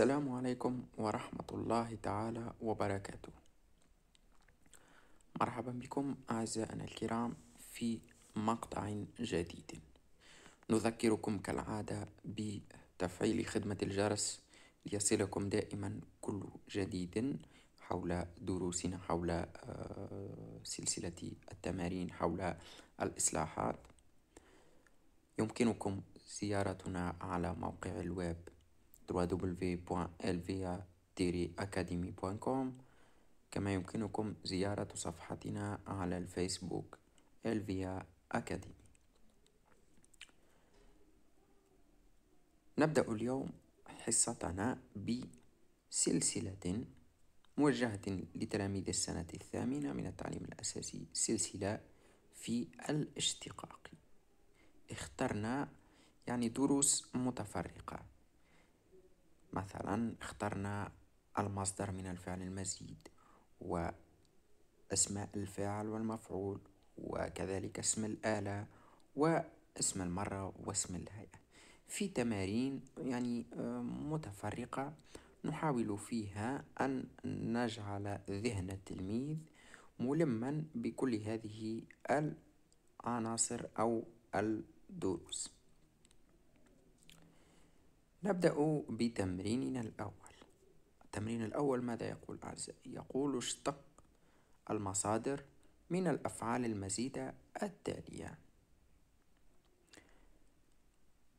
السلام عليكم ورحمة الله تعالى وبركاته مرحبا بكم أعزائنا الكرام في مقطع جديد نذكركم كالعادة بتفعيل خدمة الجرس ليصلكم دائما كل جديد حول دروسنا حول آه، سلسلة التمارين حول الإصلاحات يمكنكم زيارتنا على موقع الويب www.elvia-academy.com كما يمكنكم زيارة صفحتنا على الفيسبوك الفيا أكاديمي نبدأ اليوم حصتنا بسلسلة موجهة لتلاميذ السنة الثامنة من التعليم الأساسي سلسلة في الاشتقاق اخترنا يعني دروس متفرقة مثلا اخترنا المصدر من الفعل المزيد وأسماء الفاعل والمفعول وكذلك اسم الآلة واسم المرة واسم الهيئة في تمارين يعني آه، متفرقة نحاول فيها أن نجعل ذهن التلميذ ملما بكل هذه العناصر أو الدروس نبدأ بتمريننا الأول التمرين الأول ماذا يقول أعزائي؟ يقول اشتق المصادر من الأفعال المزيدة التالية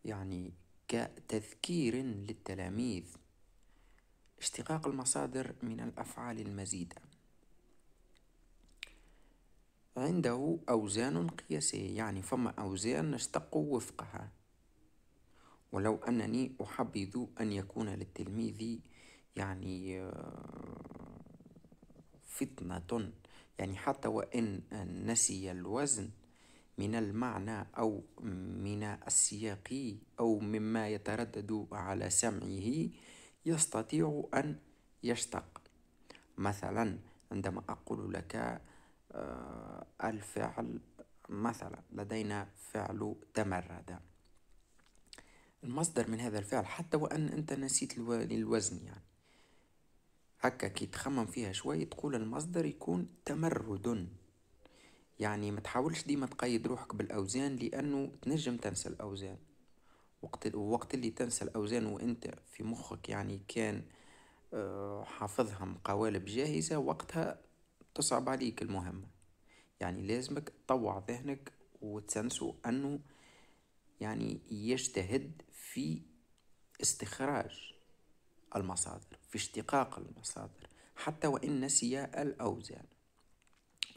يعني كتذكير للتلاميذ اشتقاق المصادر من الأفعال المزيدة عنده أوزان قياسية يعني فما أوزان نشتق وفقها ولو أنني أحبذ أن يكون للتلميذ يعني آه، فطنة يعني حتى وإن نسي الوزن من المعنى أو من السياق أو مما يتردد على سمعه يستطيع أن يشتق مثلا عندما أقول لك آه، الفعل مثلا لدينا فعل تمرد المصدر من هذا الفعل حتى وأن أنت نسيت الوزن يعني هكا كي تخمم فيها شوي تقول المصدر يكون تمرد يعني ما تحاولش ديما تقيد روحك بالأوزان لأنه تنجم تنسى الأوزان وقت الوقت اللي تنسى الأوزان وأنت في مخك يعني كان آه، حافظهم قوالب جاهزة وقتها تصعب عليك المهمة يعني لازمك تطوع ذهنك وتسنسو أنه يعني يجتهد في استخراج المصادر في اشتقاق المصادر حتى وإن نسي الأوزان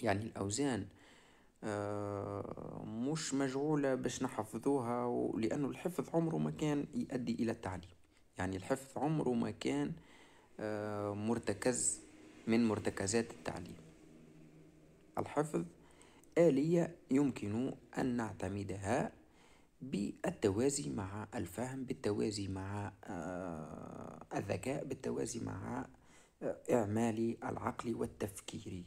يعني الأوزان آه، مش مجعولة باش نحفظوها لأنه الحفظ عمره ما كان يؤدي إلى التعليم يعني الحفظ عمره ما كان آه، مرتكز من مرتكزات التعليم الحفظ آلية يمكن أن نعتمدها بالتوازي مع الفهم بالتوازي مع آه، الذكاء بالتوازي مع آه، اعمال العقل والتفكير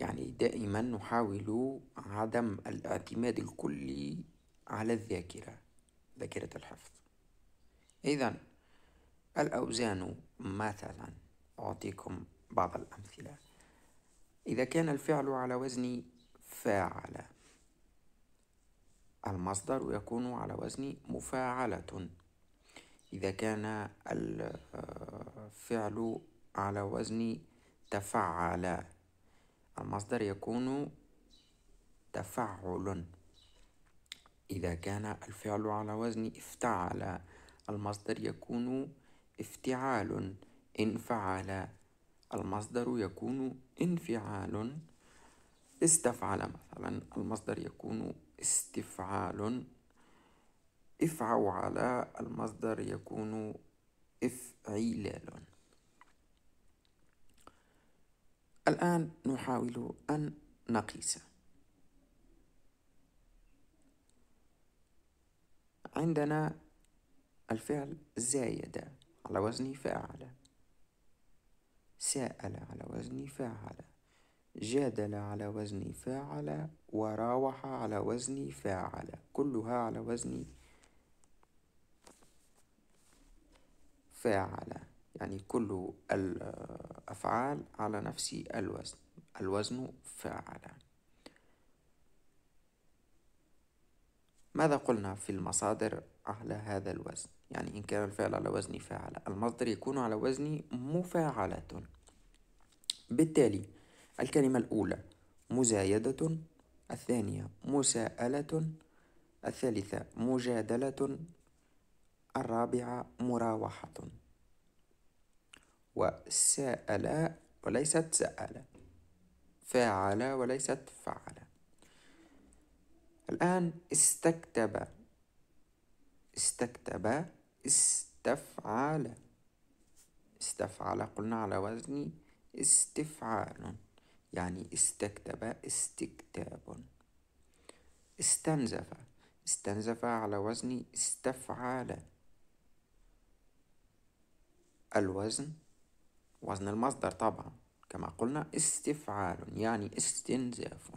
يعني دائما نحاول عدم الاعتماد الكلي على الذاكرة ذاكرة الحفظ إذا الأوزان مثلا أعطيكم بعض الأمثلة إذا كان الفعل على وزن فاعل المصدر يكون على وزن مفاعلة إذا كان الفعل على وزن تفعل المصدر يكون تفعل إذا كان الفعل على وزن افتعل المصدر يكون افتعال إن فعل المصدر يكون انفعال استفعل مثلا المصدر يكون استفعال افعل المصدر يكون افعلال الآن نحاول أن نقيس عندنا الفعل زايد على وزن فاعل سأل على وزن فاعل جادل على وزن فاعل وراوح على وزن فاعل كلها على وزن فاعل يعني كل الأفعال على نفس الوزن الوزن فاعل ماذا قلنا في المصادر على هذا الوزن يعني إن كان الفعل على وزن فاعل المصدر يكون على وزن مفاعلة بالتالي الكلمة الأولى مزايدة الثانية مساءلة الثالثة مجادلة الرابعة مراوحة وسأل وليست سأل فعل وليست فعل الآن استكتب استكتب استفعل استفعل قلنا على وزن استفعال يعني استكتب استكتاب استنزف استنزف على وزن استفعل الوزن وزن المصدر طبعا كما قلنا استفعال يعني استنزاف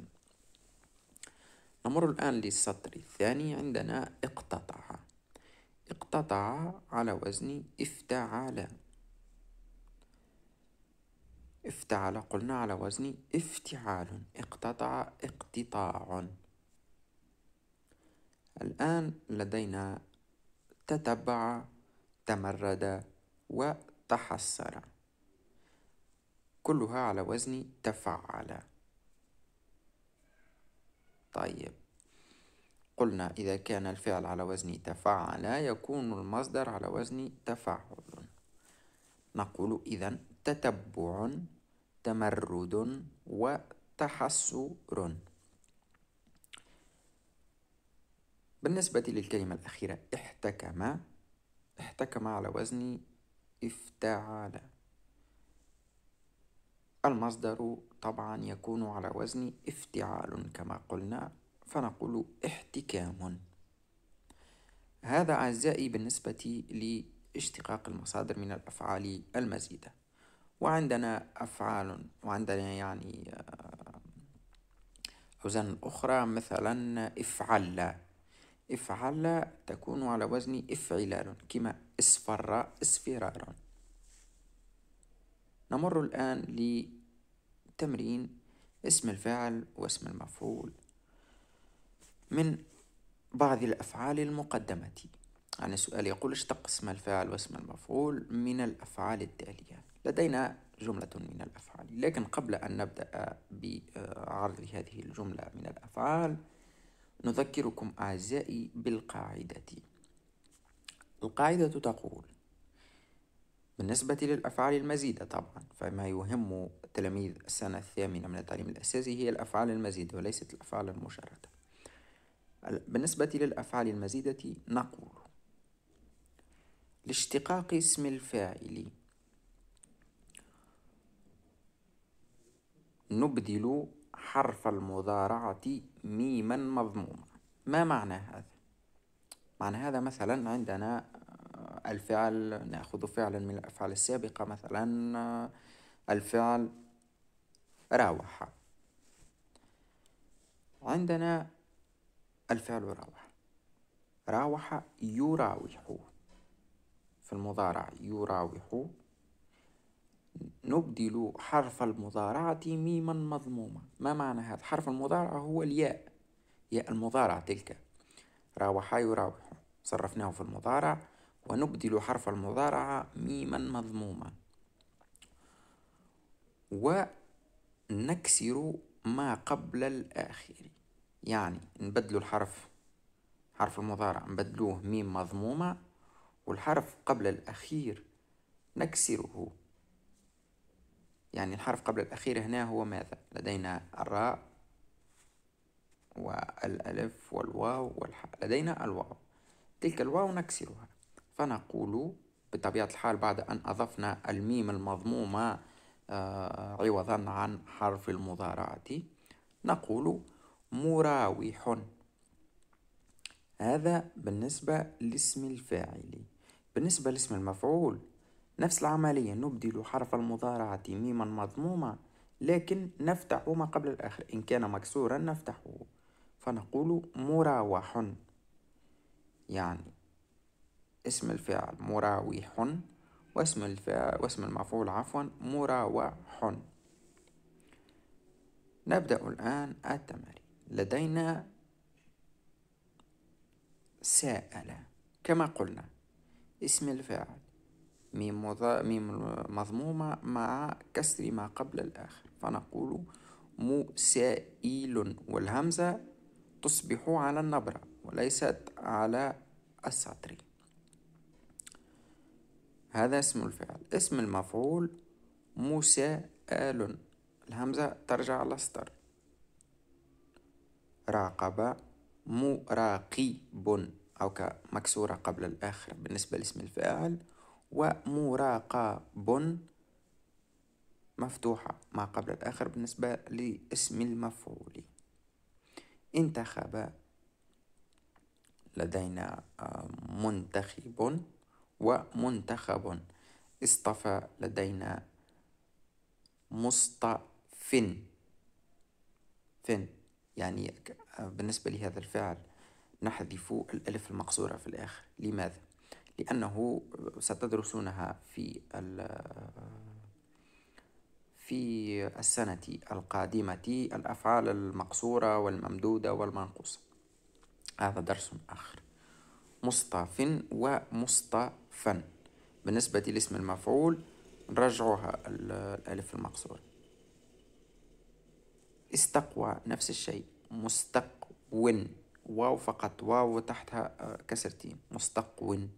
نمر الآن للسطر الثاني عندنا اقتطع اقتطع على وزن افتعل افتعل قلنا على وزن افتعال اقتطع اقتطاع الآن لدينا تتبع تمرد وتحسر كلها على وزن تفعل طيب قلنا إذا كان الفعل على وزن تفعل يكون المصدر على وزن تفعل نقول إذا تتبع تمرد وتحسر بالنسبة للكلمة الأخيرة احتكم احتكم على وزن افتعل المصدر طبعا يكون على وزن افتعال كما قلنا فنقول احتكام هذا أعزائي بالنسبة لاشتقاق المصادر من الأفعال المزيدة وعندنا أفعال وعندنا يعني آه، أوزان أخرى مثلا افعل افعل تكون على وزن افعلال كما اسفر اسفرار نمر الآن لتمرين اسم الفاعل واسم المفعول من بعض الأفعال المقدمة عن يعني السؤال يقول اشتق اسم الفاعل واسم المفعول من الأفعال التالية لدينا جملة من الأفعال لكن قبل أن نبدأ بعرض هذه الجملة من الأفعال نذكركم أعزائي بالقاعدة القاعدة تقول بالنسبة للأفعال المزيدة طبعا فما يهم تلاميذ السنة الثامنة من التعليم الأساسي هي الأفعال المزيدة وليست الأفعال المشردة بالنسبة للأفعال المزيدة نقول لاشتقاق اسم الفاعل نبدل حرف المضارعة ميما مضموما ما معنى هذا؟ معنى هذا مثلا عندنا آه، الفعل نأخذ فعلا من الأفعال السابقة مثلا آه، الفعل راوح عندنا الفعل راوح راوح يراوح في المضارع يراوح نبدل حرف المضارعة ميما مضمومة ما معنى هذا؟ حرف المضارعة هو الياء ياء المضارعة تلك راوحا يراوح صرفناه في المضارع ونبدل حرف المضارعة ميما مضمومة ونكسر ما قبل الآخر يعني نبدل الحرف حرف المضارع نبدلوه ميم مضمومة والحرف قبل الأخير نكسره يعني الحرف قبل الأخير هنا هو ماذا لدينا الراء والألف والواو والحاء لدينا الواو تلك الواو نكسرها فنقول بطبيعة الحال بعد أن أضفنا الميم المضمومة آه، عوضا عن حرف المضارعة نقول مراوح هذا بالنسبة لاسم الفاعل بالنسبة لاسم المفعول نفس العملية نبدل حرف المضارعة ميما مضمومة لكن نفتح ما قبل الآخر إن كان مكسورا نفتحه فنقول مراوح يعني اسم الفعل مراوح واسم الفعل واسم المفعول عفوا مراوح نبدأ الآن التمارين لدينا سائل كما قلنا اسم الفاعل ميم, مضا... ميم مضمومة مع كسر ما قبل الآخر فنقول مسائل والهمزة تصبح على النبرة وليست على السطر هذا اسم الفعل اسم المفعول مسائل الهمزة ترجع على السطر راقب مراقب أو كمكسورة قبل الآخر بالنسبة لاسم الفاعل ومراقب مفتوحة ما قبل الآخر بالنسبة لاسم المفعول انتخب لدينا آه، منتخب ومنتخب اصطفى لدينا مصطفى فن يعني آه، بالنسبة لهذا الفعل نحذف الألف المقصورة في الآخر لماذا؟ لأنه ستدرسونها في في السنة القادمة الأفعال المقصورة والممدودة والمنقوصة هذا درس آخر مصطف ومصطفا بالنسبة لاسم المفعول نرجعوها الألف المقصورة استقوى نفس الشيء مستقون واو فقط واو تحتها آه، كسرتين مستقون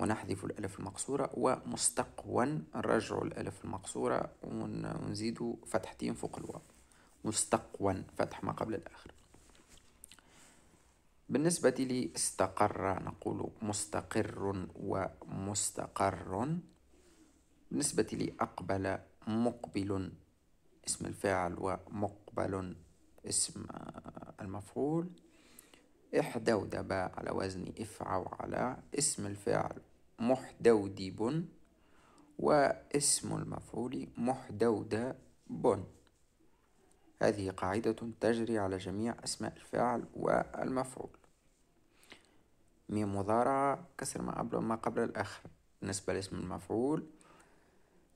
ونحذف الألف المقصورة ومستقوا نرجع الألف المقصورة ونزيد فتحتين فوق الواو مستقوا فتح ما قبل الآخر بالنسبة لي استقر نقول مستقر ومستقر بالنسبة لي أقبل مقبل اسم الفاعل ومقبل اسم المفعول احدودب على وزن افعى وعلى اسم الفاعل محدودب واسم المفعول محدودب هذه قاعدة تجري على جميع أسماء الفاعل والمفعول ميم مضارعة كسر ما قبل ما قبل الآخر بالنسبة لاسم المفعول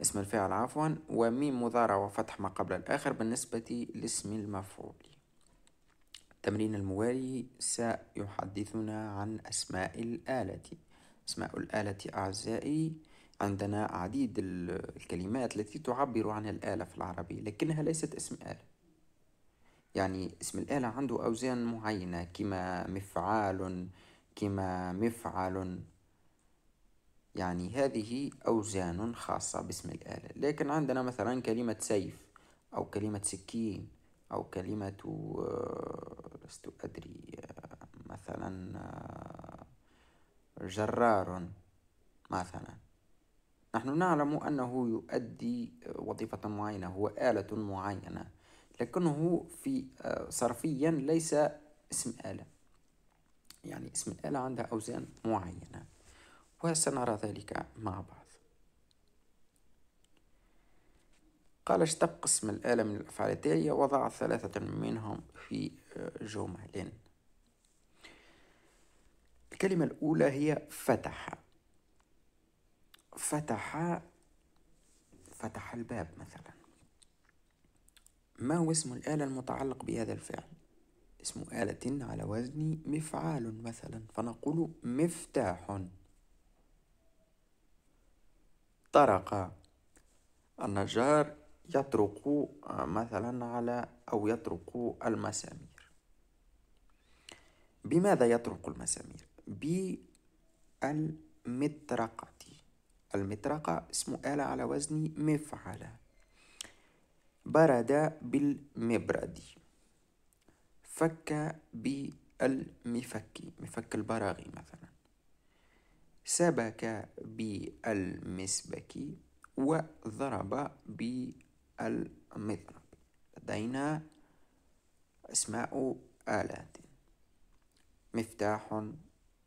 اسم الفاعل عفوا وميم مضارعة وفتح ما قبل الآخر بالنسبة لاسم المفعول التمرين الموالي سيحدثنا عن أسماء الآلة أسماء الآلة أعزائي عندنا عديد الكلمات التي تعبر عن الآلة في العربي لكنها ليست اسم آلة يعني اسم الآلة عنده أوزان معينة كما مفعال كما مفعل يعني هذه أوزان خاصة باسم الآلة لكن عندنا مثلا كلمة سيف أو كلمة سكين أو كلمة آه، لست أدري آه، مثلا آه، جرار مثلا نحن نعلم أنه يؤدي وظيفة معينة هو آلة معينة لكنه في آه، صرفيا ليس اسم آلة يعني اسم الآلة عندها أوزان معينة وسنرى ذلك مع بعض قال اشتق اسم الآلة من الأفعال التالية وضع ثلاثة منهم في آه، جمل الكلمة الأولى هي فتح فتح فتح الباب مثلا ما هو اسم الآلة المتعلق بهذا الفعل؟ اسم آلة على وزن مفعال مثلا فنقول مفتاح طرق النجار يطرق مثلا على أو يطرق المسامير بماذا يطرق المسامير بالمطرقة المطرقة اسم آلة على وزن مفعلة برد بالمبرد فك بالمفك مفك البراغي مثلا سبك بالمسبك وضرب بالمضرب لدينا أسماء آلات مفتاح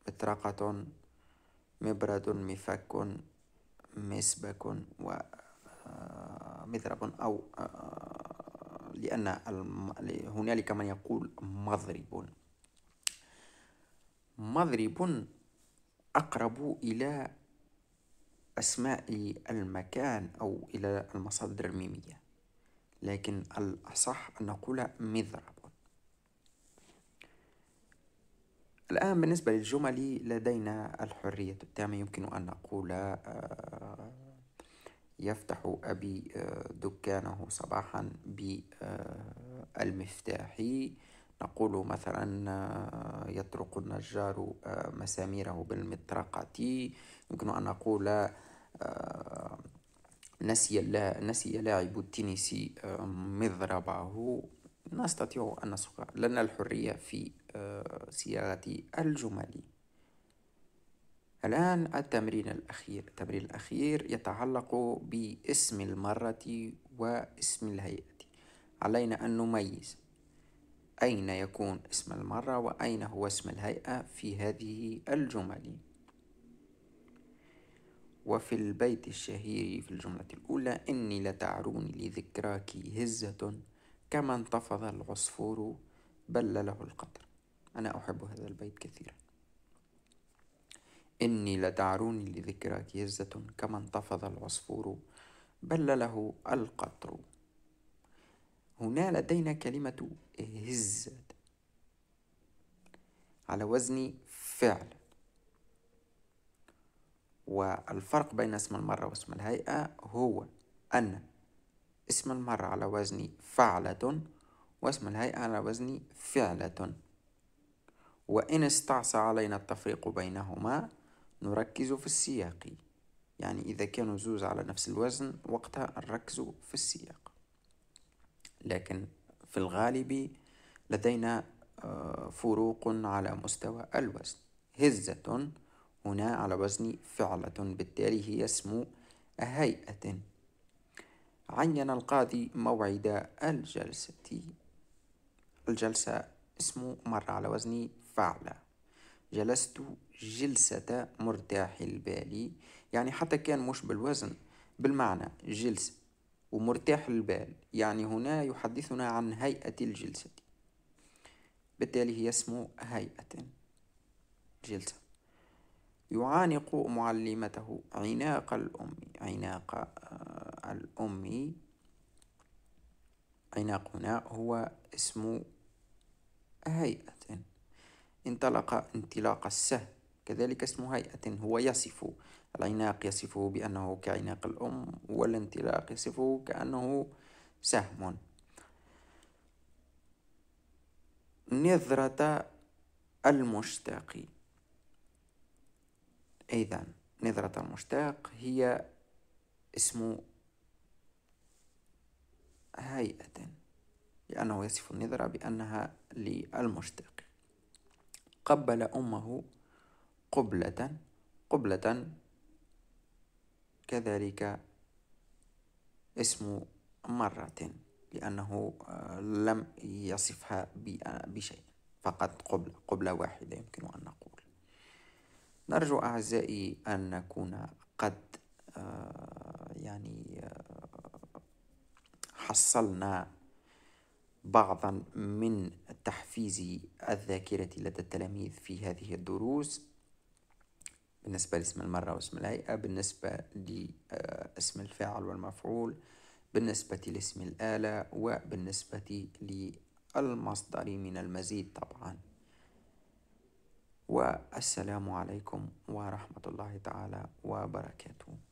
مطرقة مبرد مفك مسبك و آه، مضرب أو آه، لأن هنالك من يقول مضرب مضرب أقرب إلى أسماء المكان أو إلى المصادر الميمية لكن الأصح أن نقول مضرب الآن بالنسبة للجمل لدينا الحرية التامة يمكن أن نقول آه، يفتح أبي آه، دكانه صباحا بالمفتاح نقول مثلا آه، يطرق النجار مساميره بالمطرقة يمكن أن نقول نسي نسي لاعب التنس مضربه نستطيع أن نسوق لنا الحرية في صياغة الجمل الآن التمرين الأخير التمرين الأخير يتعلق باسم المرة واسم الهيئة علينا أن نميز أين يكون اسم المرة وأين هو اسم الهيئة في هذه الجمل وفي البيت الشهير في الجملة الأولى إني لتعروني لذكراك هزة كما انتفض العصفور بل له القدر أنا أحب هذا البيت كثيرا إني لتعروني لذكراك هزة كما انتفض العصفور بل له القطر هنا لدينا كلمة هزة على وزن فعل والفرق بين اسم المرة واسم الهيئة هو أن اسم المرة على وزن فعلة واسم الهيئة على وزن فعلة وإن استعصى علينا التفريق بينهما نركز في السياق يعني إذا كانوا زوز على نفس الوزن وقتها نركز في السياق لكن في الغالب لدينا آه، فروق على مستوى الوزن هزة هنا على وزن فعلة بالتالي هي اسم هيئة عين القاضي موعد الجلسة الجلسة اسم مرة على وزن فعل جلست جلسة مرتاح البال يعني حتى كان مش بالوزن بالمعنى جلسة ومرتاح البال يعني هنا يحدثنا عن هيئة الجلسة بالتالي هي اسم هيئة جلسة يعانق معلمته عناق الأم عناق آه، الأم عناق هنا هو اسم هيئة انطلق انطلاق السهم كذلك اسم هيئة هو يصف العناق يصفه بأنه كعناق الأم والانطلاق يصفه كأنه سهم نظرة المشتاق إذا نظرة المشتاق هي اسم هيئة لأنه يصف النظرة بأنها للمشتاق قبل أمه قبلة قبلة كذلك اسم مرة لأنه آه، لم يصفها آه، بشيء فقط قبل قبلة واحدة يمكن أن نقول نرجو أعزائي أن نكون قد آه، يعني حصلنا بعضا من تحفيز الذاكرة لدى التلاميذ في هذه الدروس بالنسبة لاسم المرة واسم الهيئة بالنسبة لاسم الفاعل والمفعول بالنسبة لاسم الآلة وبالنسبة للمصدر من المزيد طبعا والسلام عليكم ورحمة الله تعالى وبركاته